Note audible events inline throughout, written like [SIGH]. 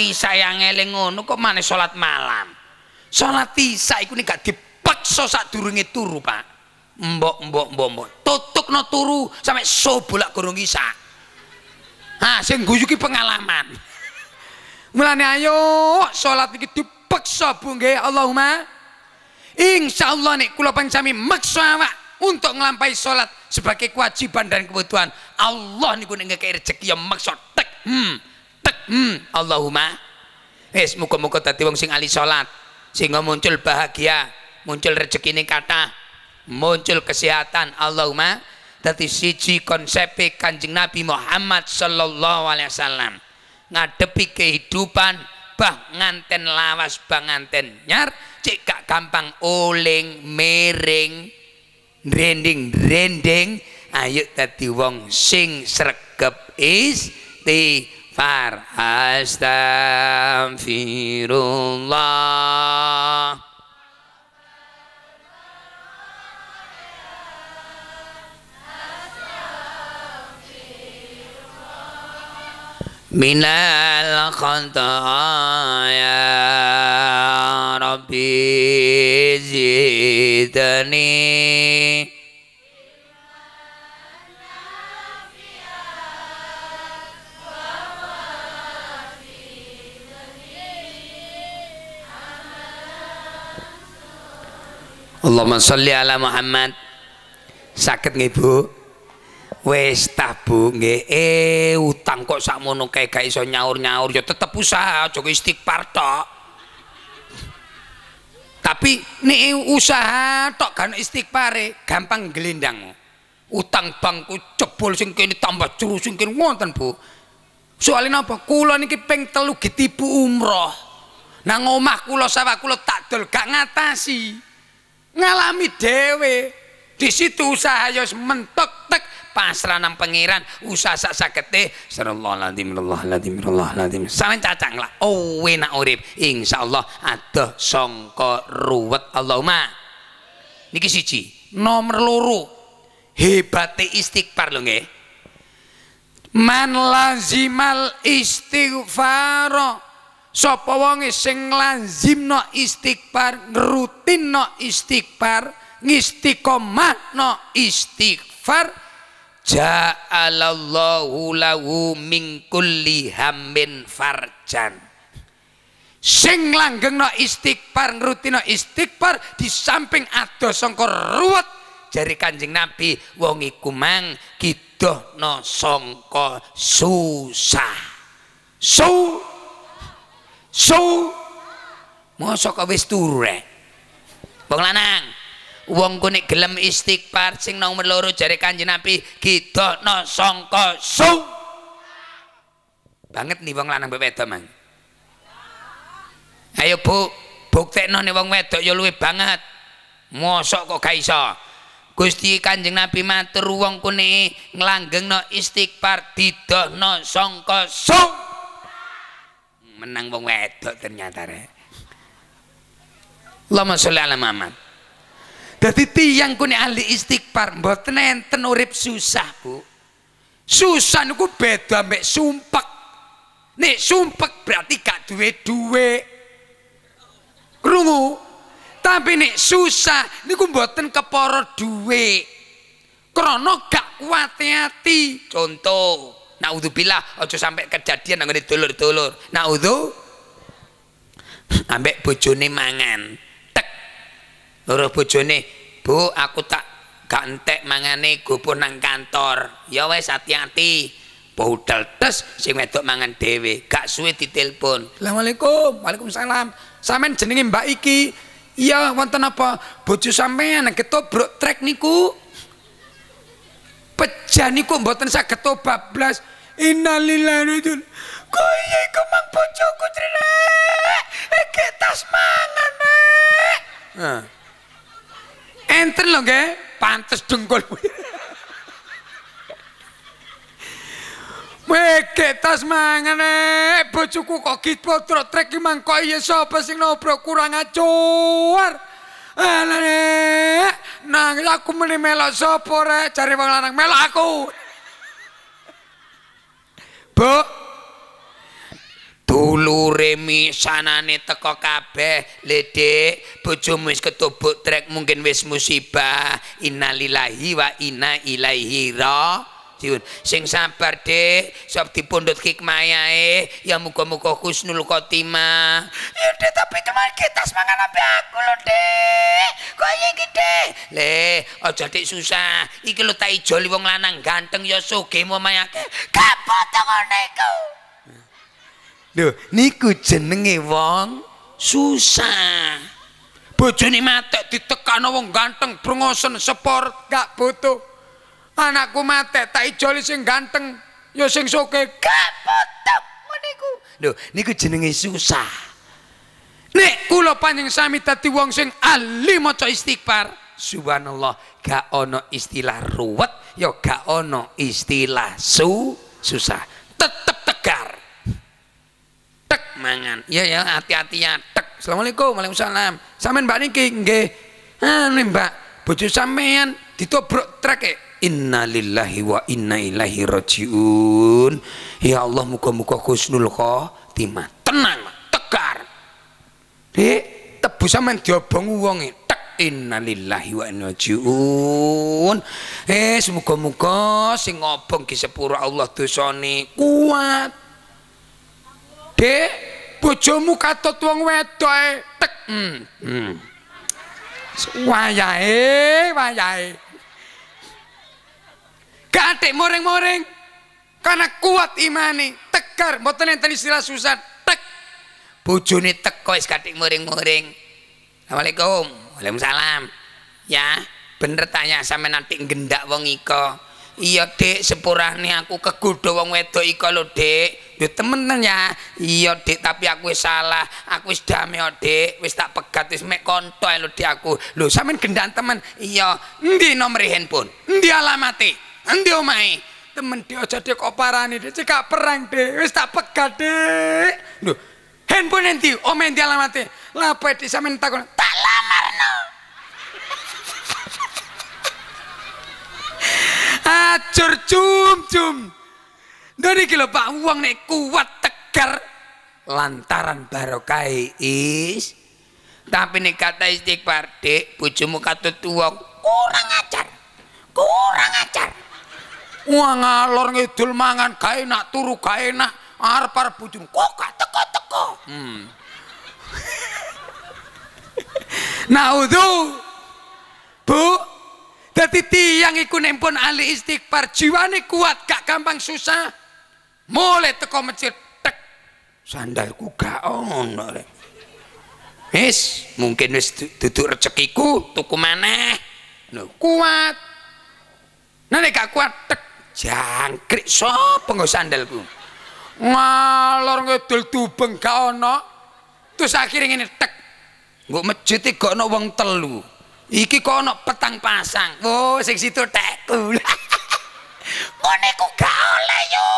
isya yang eling ngono kok mana sholat malam. sholat isya nih gak dipaksa sadurunge turu, Pak. Mbok mbok mbok mbok. no turu sampai sobulak lak gorong isya. Ha, ah, sing guyuki pengalaman. [LAUGHS] Mulane ayo salat iki dipaksa Bu nggih Allahumma. Insyaallah nek kula pancami maksa awak untuk ngelampai sholat sebagai kewajiban dan kebutuhan Allah niku nek ngekei rezeki ya maksud tek hmm hmm Allahumma wis eh, muga-muga tadi wong sing ahli solat, sehingga muncul bahagia muncul rezeki ning kata muncul kesehatan Allahumma tadi siji konsep e Kanjeng Nabi Muhammad sallallahu alaihi wasallam ngadepi kehidupan bah nganten lawas bah nganten nyar cek gak gampang oling miring rending rending ayo tadi wong sing is di فاستغفر الله من الخطايا ربي زدني Allahumma sholli ala Muhammad sakit nggih Bu wis tah Bu nggih eh utang kok sakmono kae gak iso nyaur-nyaur ya tetep usaha aja istighfar tok tapi nih usaha tok kan istighfare gampang gelindang utang bangku jebol sing kene tambah juru sing kene wonten Bu soalnya apa kula niki ping telu ditipu umroh nang omah kula sawah kula tak dol gak ngatasi ngalami dewe di situ usaha yo ya mentok tek pasrah nang pangeran usaha sak sakete sallallahu alaihi wasallam sallallahu alaihi sampean cacang lah oh enak urip insyaallah adoh sangka ruwet Allahumma niki siji nomor loro hebate istighfar lho nggih man lazimal istighfar sapa wonge sing lazimna istighfar ngrutinna istighfar ngistiqomahna istighfar ja'alallahu lahu min kulli hammin farjan sing no istighfar ngrutinna istighfar di samping adoh sangka ruwet jari kanjeng nabi wong iku mang no sangka susah susah su mosok wis turu rek eh? wong lanang wong ku nek gelem istighfar sing nomor loro jare kanjeng Nabi gidono sangka su banget nih wong lanang bebek wedok mang ayo bu buktekno nih wong wedok ya luwih banget mosok kok gak iso Gusti Kanjeng Nabi matur wong kune nglanggengno istighfar didono sangka sung menang wong wedok ternyata rek Allahumma sholli ala Muhammad dadi tiyang kune ahli istighfar mboten enten urip susah Bu susah niku beda mek sumpek nek sumpek berarti gak duwe duwe krungu tapi nih susah niku mboten keporo duwe krono gak kuat hati contoh naudzubillah aja sampai kejadian nang dulur-dulur naudzu ambek bojone mangan tek loro bojone bu aku tak gak entek mangane gopo nang kantor ya wes hati-hati budal tes sing wedok mangan dhewe gak suwe ditelepon Assalamualaikum Waalaikumsalam sampean jenenge Mbak iki iya wonten apa bojo sampean ketobrak trek niku pejani kok mboten saged tobat blas innalillahi wa Koyo iku mang bojoku trene. Iki tas mangan, Nek. Enten lho, Ge. Pantes dengkul. Mege tas mangan, Nek. Bojoku kok gitu trek iki mang koyo sapa sing nobrok kurang acuar. Alane, eh, nangis aku meni melok sapa rek? Cari wong lanang melok aku. Bu, dulure misanane teko kabeh ledek bojomu wis ketubuk trek mungkin wis musibah innalillahi wa inna ilaihi ra Madiun sing sabar dek sop dipundut hikmah ya eh ya muka-muka khusnul khotimah ya tapi cuman kita semangat sampai aku loh dek kok ya dek leh aja dek susah iki lo tak ijo liwong lanang ganteng ya suge mau mayake kapotong oneku Duh, niku jenenge wong susah. Bojone matek ditekan wong ganteng, brengosen, sport, gak butuh. Anakku mate tak ijoli sing ganteng, ya sing soke kepotok meniku. Lho, niku jenenge susah. Nek kula panjang sami dadi wong sing ahli maca istighfar, subhanallah gak ono istilah ruwet, ya gak ono istilah su susah. Tetep tegar. Tek mangan. Ya ya hati-hati ya tek. Assalamualaikum, Waalaikumsalam. sampean Mbak niki nggih. Ah, Mbak, bojo sampean ditobrok trek inna lillahi wa inna ilahi rojiun ya Allah muka-muka khusnul khotimah tenang tegar tebu sama yang diobong wong e. tek innalillahi wa inna rajiun. Eh semoga-moga sing ngobong di sepura Allah dosane kuat. Dek, bojomu katut wong wedok tek. Hmm. hmm. Wayahe, wayahe. Kadek moreng-moreng. Karena kuat tekar, tegar mboten enten istilah susah, tek. Bojone teko wis kadek moreng-moreng. Assalamualaikum. Waalaikumsalam. Ya, bener tanya sama nanti gendak wong iko. Iya, dek, sepurah nih aku kegudo wong wedo iko lo dek Yo temenan ya. Iya, dek tapi aku salah. Aku sudah dame, dek Wis tak pegat wis mek konto lo dek aku. lo sama gendak temen. Iya, di nomor e handphone? Endi alamate? Nanti omai Temen dia jadi Dik kok parani perang deh Wis tak pegat Dik. handphone nanti Omahe dia alamate? Lah apa Dik sampean takon? Tak lamarno. Acur [LAUGHS] cum cum. Dari kilo Pak uang nek kuat tegar lantaran barokai is tapi nih kata istighfar dek bujumu katut uang kurang ajar kurang ajar Wah ngalor ngidul mangan gak enak, turu gak enak, arep-arep bojomu kok gak teko-teko. Hmm. itu [LAUGHS] Bu, dadi tiyang iku nek pun ahli istighfar, jiwane kuat, gak gampang susah. Mulai teko masjid, tek. Sandalku gak ono rek. Wis, mungkin wis duduk rezekiku tuku maneh. Lho, kuat. Nah, nek gak kuat tek jangkrik sapa nggo sandalku malor ngedul tubeng gak ana terus akhirnya ngene tek nggo masjid iki gak wong telu iki kok ana petang pasang oh sing situ teku [LAUGHS] ngene ku gak oleh yo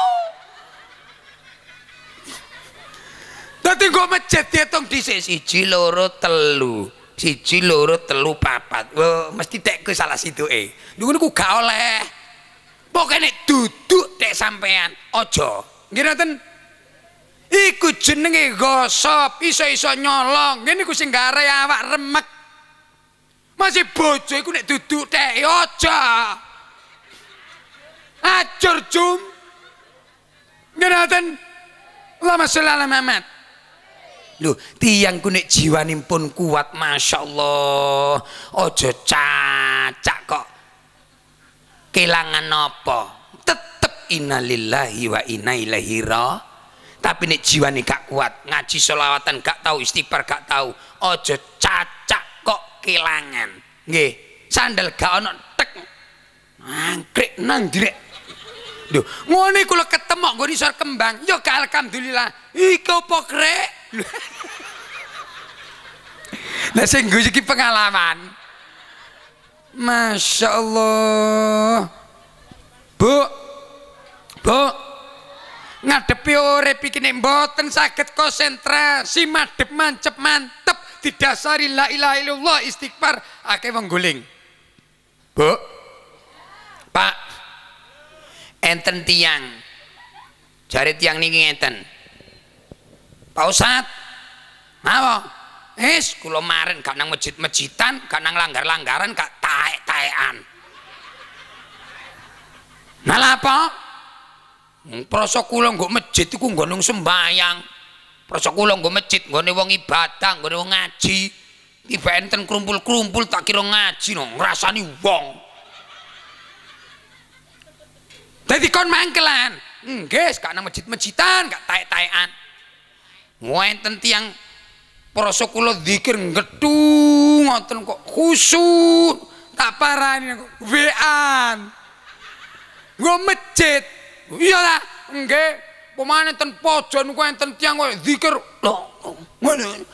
dadi nggo masjid diitung dhisik siji loro telu siji loro telu papat oh mesti teku salah situ eh. Dulu ku gak oleh pokoknya duduk dek sampean ojo ten iku jenenge gosop iso-iso nyolong gini kucing gara ya awak remek masih bojo iku nek duduk dek ojo ya acur cum gini ten lama selalu mamat lu tiang ku jiwa nimpun kuat masya allah ojo cacak kok kelangan apa tetep innalillahi wa inna ilaihi tapi jiwa nih gak kuat ngaji solawatan gak tahu istighfar gak tahu ojo cacak kok kelangan nggih sandal gak ono tek angkrik nang direk Duh, ngone kula ketemok gue isor kembang, ya alhamdulillah. Iku pokrek krek? [LAUGHS] Lah sing iki pengalaman. Masya Allah. Bu. Bu. Ngadepi urip iki nek mboten sakit konsentrasi madhep mancep mantep didasari la ilaha illallah istighfar akeh wong guling. Bu. Pak. Enten tiang. jari tiang niki enten. Pak Ustaz. mau? Es, kulo maren gak nang mejit mejitan, gak nang langgar-langgaran, gak taek taean Nah Prosok kulo gue kula nggo masjid iku sembayang. Prosok kulo nggo mejit, nggone wong ibadah, nggone wong ngaji. Tiba enten kerumpul-kerumpul tak kira ngaji nong, ngrasani wong. Tadi kon mangkelan. Nggih, gak nang mejit mejitan, gak taek-taekan. Wonten tiang Proso kula zikir ngethu ngoten kok khusyuk tak parani wean. Nggo masjid. Iya ta? Nggih. Pemane ten pojon kok enten tiyang kok zikir. Ngene.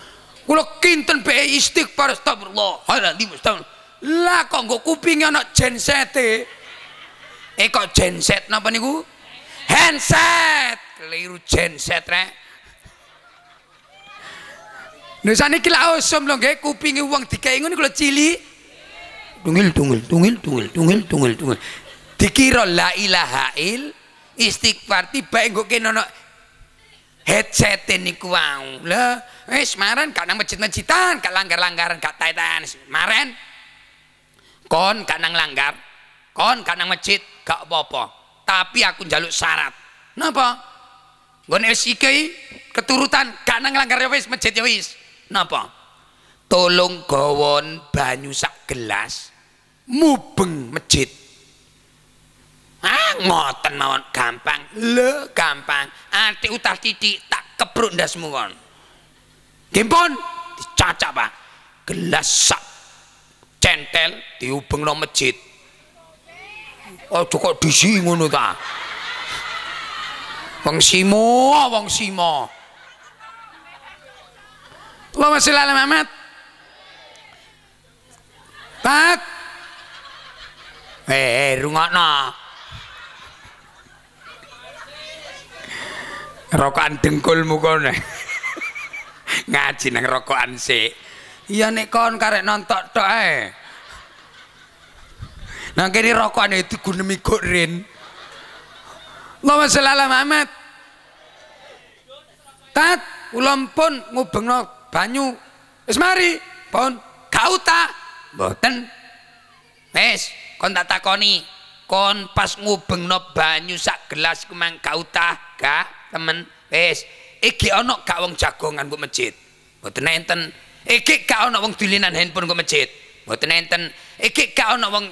Kula kinten be istighfar astagfirullah. Halah di kok nggo kupinge ana jensete. Eh kok jenset napa niku? Handset. Keliru jenset rek. Nek nah, saniki lak usum oh, loh nggih kupingi uang tiga ingun kalau cili. Tungil tungil tungil tungil tungil tungil tungil. Dikira la ilaha il istighfar tiba engko ke nono headset niku wau. Lah Eh, maran gak nang macet macetan gak langgar-langgaran, gak taitan. Maran kon gak nang langgar, kon gak nang macet gak apa-apa. Tapi aku jaluk syarat. Napa? Gon SIK keturutan gak nang langgar ya wis masjid ya wis napa tolong gawon banyu sak gelas mubeng masjid ah ngoten mawon gampang le gampang ati utah titik tak kebruk ndasmu kon Gimpun dicacak Pak. Gelas sak centel diubengno masjid. Oh kok disi ngono ta. Wong simo, wong simo. Allahumma sholli ala Muhammad. Tat. Eh, eh, rungokno. Rokokan dengkulmu kono. [LAUGHS] Ngaji nang rokokan sik. Iya nek kon karek nontok tok ae. Nang kene rokokane digunemi kok rin. Allahumma sholli ala Muhammad. Tat, ulam pun ngubengno banyu wis mari pun kauta boten, wis kon tak takoni kon pas ngubengno banyu sak gelas ku kauta gak temen wis iki ana gak wong jagongan ku masjid boten enten iki gak ana wong dulinan handphone ku masjid boten enten iki gak ana wong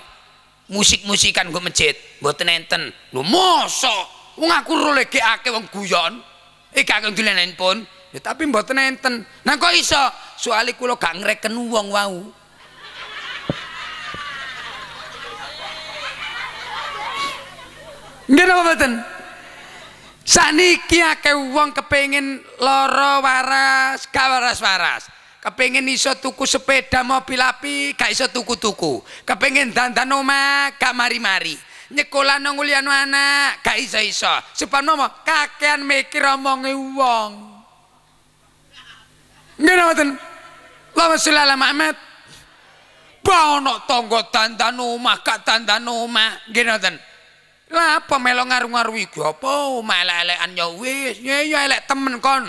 musik-musikan go masjid boten enten lho mosok wong aku rolegekake wong guyon iki aku dulen handphone Ya, tapi mboten enten. Nah kok iso? Soalnya kulo gak ngreken wong wau. apa napa mboten? Saniki akeh uang kepengen lara waras, kawaras-waras. Kepengin iso tuku sepeda mobil api, gak iso tuku-tuku. kepengen dandan omah, gak mari-mari. Nyekolah nang anak, gak iso-iso. Sebab napa? Kakean mikir omonge uang. Ngene mboten. Lama sulala Muhammad. Ba ono tangga tandan omah, kak tandan omah. Ngene mboten. Lah apa melo ngaru-ngaru iki apa omah elekan ya wis, ya elek temen kon.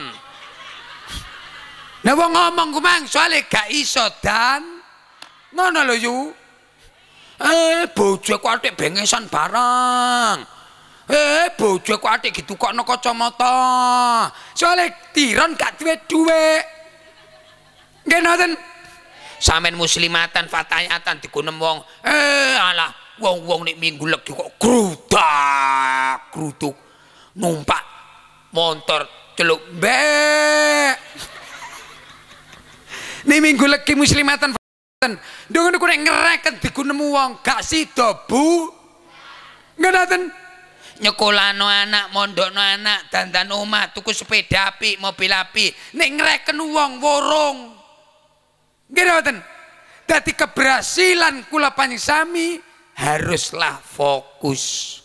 Nah wong ngomong ku mang soalé gak iso dan ngono lho yu. Eh bojo ku atik bengesan bareng. Eh bojo ku atik ditukokno kacamata. Soalé tiron gak duwe-duwe. duwe duwe Nggih noten. Sampeyan muslimatan fatayatan digunem wong. Eh alah, wong-wong nek minggu legi kok grudak gruduk numpak motor celuk be, [LAUGHS] nih minggu legi muslimatan fatayatan. Ndung niku nek ngereket digunem wong gak sida, Bu. Nggih noten. nyekolano anak, mondokno anak, dandan omah, tuku sepeda api, mobil api, nek ngreken wong worong. Gerawatan. jadi keberhasilan kula sami haruslah fokus.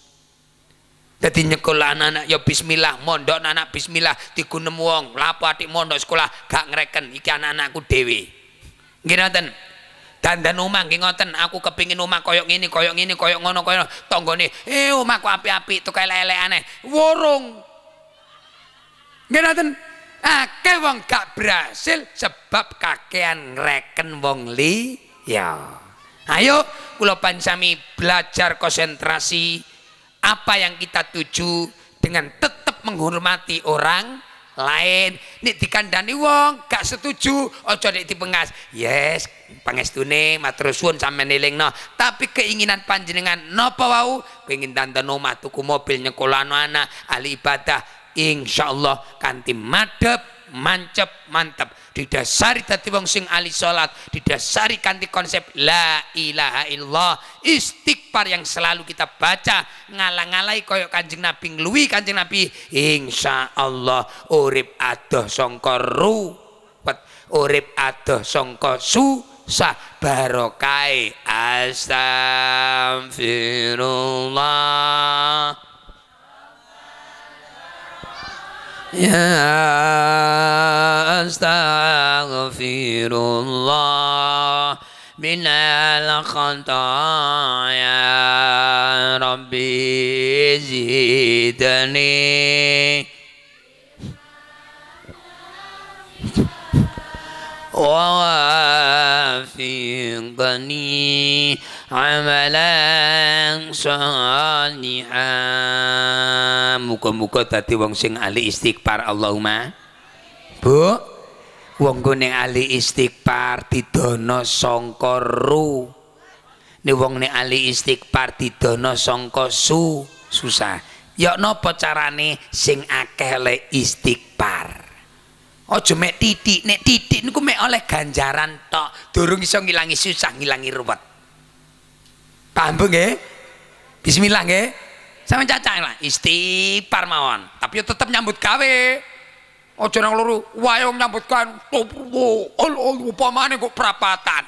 Jadi nyekolah anak-anak ya bismillah mondok anak bismillah digunem wong lapo adik mondok sekolah gak ngereken, iki anak-anakku Dewi. Gerawatan. Dan dan umah nggih aku kepingin umah koyok ini, koyok ini, koyok ngono tonggo tanggane eh aku api-api, tu elek-elekane. aneh, warung. Gerawatan. Akeh wong gak berhasil sebab kakean reken wong li ya. Ayo kula pansami belajar konsentrasi apa yang kita tuju dengan tetap menghormati orang lain nek dikandani wong gak setuju aja nek dipengas yes pangestune matur suwun sampean no. tapi keinginan panjenengan no wau pengin dandan omah tuku mobil nyekolano anak ahli ibadah Insya Allah kanti madep, mancep mantep didasari tadi wong sing ahli sholat didasari kanti konsep la ilaha illallah istighfar yang selalu kita baca ngalang ngalai koyok kanjeng nabi ngelui kanjeng nabi insya Allah urip adoh songkoru, ruwet urip adoh sangka susah barokai e. astagfirullah يا أستغفر الله من الخطايا ربي زدني ووافقني عملا صالحا muka-muka tadi wong sing ahli istighfar Allahumma Bu wong ning ahli istighfar didono sangka ru ne wong ning ahli istighfar didono sangka su susah yok ya napa carane sing akeh le istighfar Ojo mek titik, nek titik niku mek oleh ganjaran tok, durung iso ngilangi susah, ngilangi ruwet. Paham nggih? Bismillah nggih. Sampe cacah lah istighfar mawon, tapi tetap nyambut gawe. Ojo nang loro, wayang nyambut kan Allah upamane kok prapatan.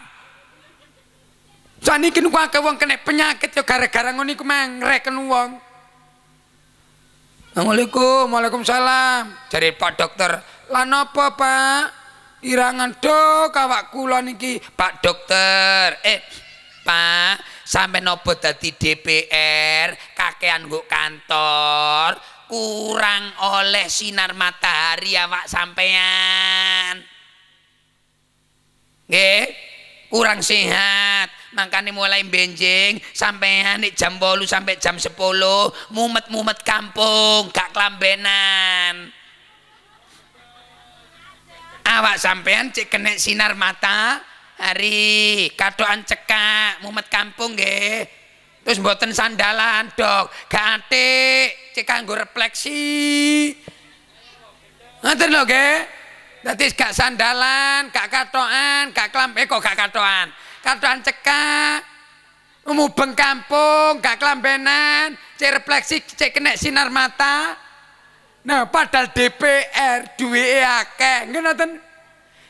Saniki niku akeh wong kena penyakit ya gara-gara ngono iku mangreken wong. Assalamualaikum, Waalaikumsalam. Jadi Pak Dokter, lah Pak? Irangan do kawak kula niki, Pak Dokter. Eh, Pak, sampe nopo dadi DPR, kakean nggo kantor, kurang oleh sinar matahari awak sampean. Nggih? kurang sehat makanya mulai benjing sampean jam 8 sampai jam 10 mumet-mumet kampung gak kelambenan awak sampean cek kena sinar mata hari katoan cekak mumet kampung ge terus buatan sandalan dok kate cek kanggo refleksi ngerti lo ge tadi gak sandalan gak katoan gak klampe eh, kok gak katoan katoan cekak mubeng kampung gak kelambenan cek refleksi cek kena sinar mata Nah, padahal DPR duwe akeh. Nggih ngoten.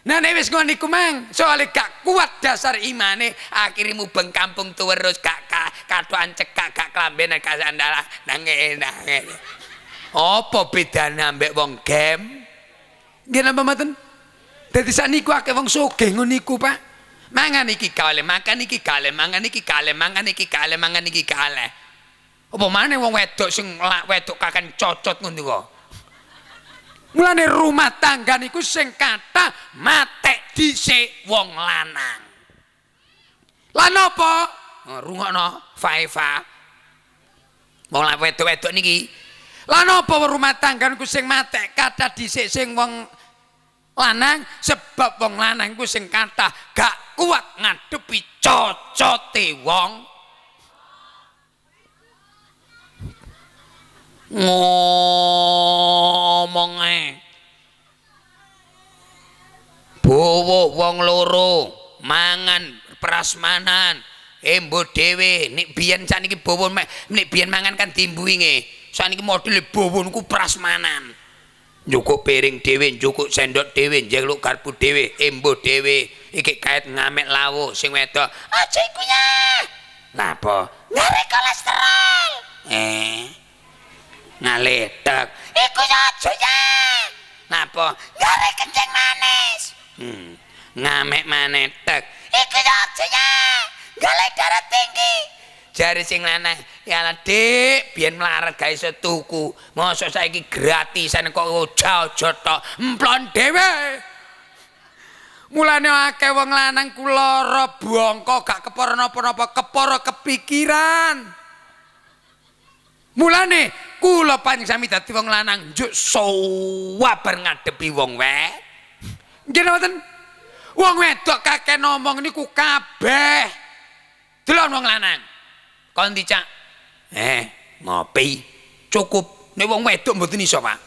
Nah nih wis ngoni kumang, mang, gak kuat dasar iman nih akhirnya mubeng kampung terus gak ka, katokan cekak gak kelamben gak sandalah nang enak. Apa bedane ambek wong gem? Nggih maten? mboten? saat niku akeh wong suke ngoni iku, Pak. Mangan iki kale, makan iki kale, mangan iki kale, mangan iki kale, mangan iki kale. Apa maneh wong wedok sing wedok kakan cocot ngono kok. Mulane rumah tangga niku sing kata matek dhisik wong lanang. Lah napa? Oh, rungokno Faifa. Wong lanang wedok-wedok niki. Lah napa rumah tangga niku sing matek kata dhisik sing wong lanang sebab wong lanangku iku sing kata gak kuat ngadepi cocote wong ngomonge buwuk wong loro mangan prasmanan embo eh, dhewe nek biyen sak niki bowo nek biyen mangan kan dimbui nge sak niki modele bowo niku prasmanan nyukuk piring dhewe nyukuk sendok dhewe njeluk garpu dhewe embo eh, dhewe iki kait ngamek lawo sing wedok aja iku ya napa ngare kolesterol eh ngaledak iku aja ya napa gare kencing manis hmm. ngamek maneh iku aja ya gale darah tinggi jari sing lanang ya dik biyen mlarat ga iso tuku mosok saiki gratisan kok ojo ojo tok emplon dhewe mulane akeh wong lanang ku lara bongko gak keporo napa-napa keporo kepikiran mulane Kula pancen sami dadi wong lanang njuk sawabar ngadepi wong wedok. Nggih wonten wong wedok kakek ngomong niku kabeh. Delon wong lanang. Kon dicak. Eh, ngopi cukup. Nek wong wedok mboten iso, Pak.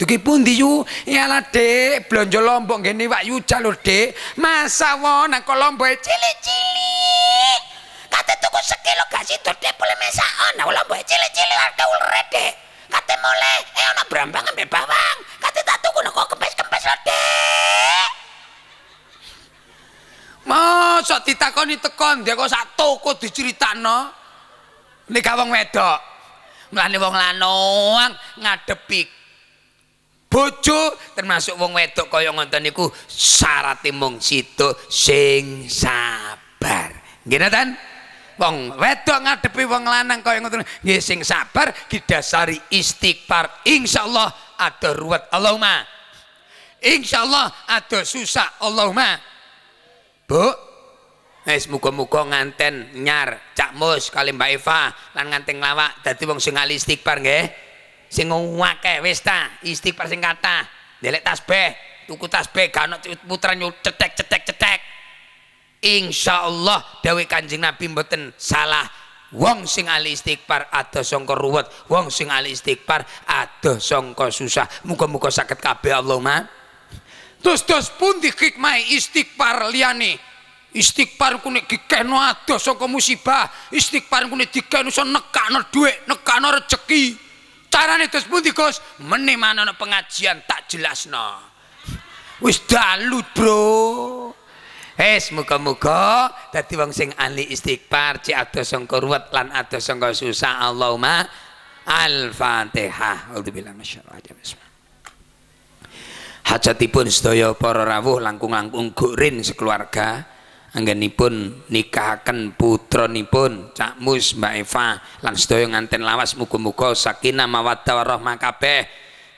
Dugi pundi yu? Ya lah, Dik, blonjo lombok gini, wak yu jalur, Dik. Masa wong nak kok lomboke cilik-cilik kate tuku sekilo gak sido dhek boleh mesakon oh, ana mbok cile-cile ada ulere dhek kate mole eh ana berambang ambek bawang kate tak tuku nah, kok kempes-kempes lho dhek Masa ditakoni tekan dia kok sak toko diceritakno Ini kawang wedok Melani wong lanang ngadepik, bojo termasuk wong wedok kaya yang niku syarat situ sito sing sabar. Nggih ta, wong wedok ngadepi wong lanang kaya ngoten nggih sing sabar didasari istighfar insyaallah ada ruwet Allahumma insyaallah ada susah Allahumma Bu Wis muga-muga nganten nyar Cak Mus kali Mbak Eva lan nganten lawak dadi wong sing ngali istighfar nggih. Sing akeh wis ta istighfar sing kathah. Ndelek tasbih, tuku tasbih gak ono putra cetek cetek cetek Insya Allah dawe kanjeng Nabi mboten salah wong sing ali istighfar adoh songko ruwet wong sing ali istighfar adoh songko susah muka muga saged kabeh Allahumma terus terus pun dikikmai istighfar liyane istighfar ku nek dikehno adoh songko musibah istighfar ku nek dikehno iso nekakno dhuwit nekakno rejeki carane terus pun dikos meneh manana pengajian tak no wis dalu bro Hes muka-muka tapi wong sing ahli istighfar cik adoh sangka ruwet lan adoh sangka susah Allahumma Al-Fatihah. Alhamdulillah masyaallah. Hajatipun sedaya para rawuh langkung-langkung gurin sekeluarga nikahkan nikahaken nipun Cak Mus Mbak Eva lan sedaya nganten lawas muga-muga sakinah mawaddah warahmah kabeh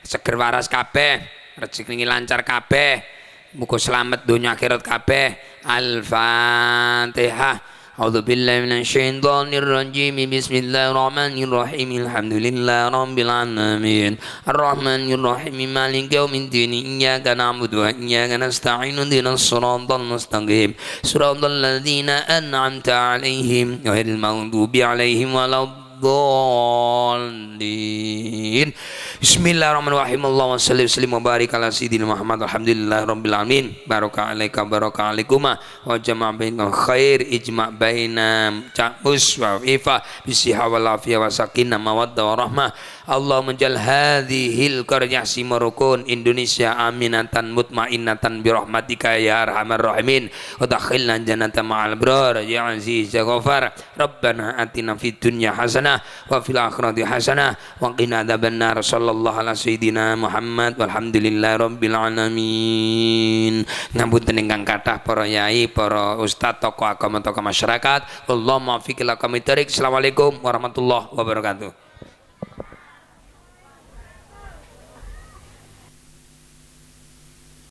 seger kape kabeh rezeki lancar kape muga selamat dunia akhirat kabeh al fatihah A'udzu billahi minasyaitonir rajim. Bismillahirrahmanirrahim. Alhamdulillahi rabbil alamin. Arrahmanir rahim. Maliki yaumiddin. Iyyaka na'budu wa iyyaka nasta'in. Ihdinas siratal mustaqim. Siratal ladzina an'amta 'alaihim, ghairil maghdubi 'alaihim walad dhalin Bismillahirrahmanirrahim Allahumma salli wa barik ala sayyidina Muhammad alhamdulillah rabbil alamin baraka alaika baraka alaikuma wa jama' bainal khair ijma' bainam ta'us wa ifa bisiha afiyah wa sakinah mawadda wa rahmah Allah menjal hadhil si simarukun Indonesia aminatan mutmainatan birahmatika ya arhamar rahimin wa dakhilna jannata ma'al abrar ya aziz ya ghafar rabbana atina fid dunya hasanah wa fil akhirati hasanah wa qina adzabannar sallallahu ala sayidina Muhammad walhamdulillahi rabbil alamin ngapunten ingkang kathah para yai para ustaz tokoh agama tokoh masyarakat Allah fiqil kami tarik assalamualaikum warahmatullahi wabarakatuh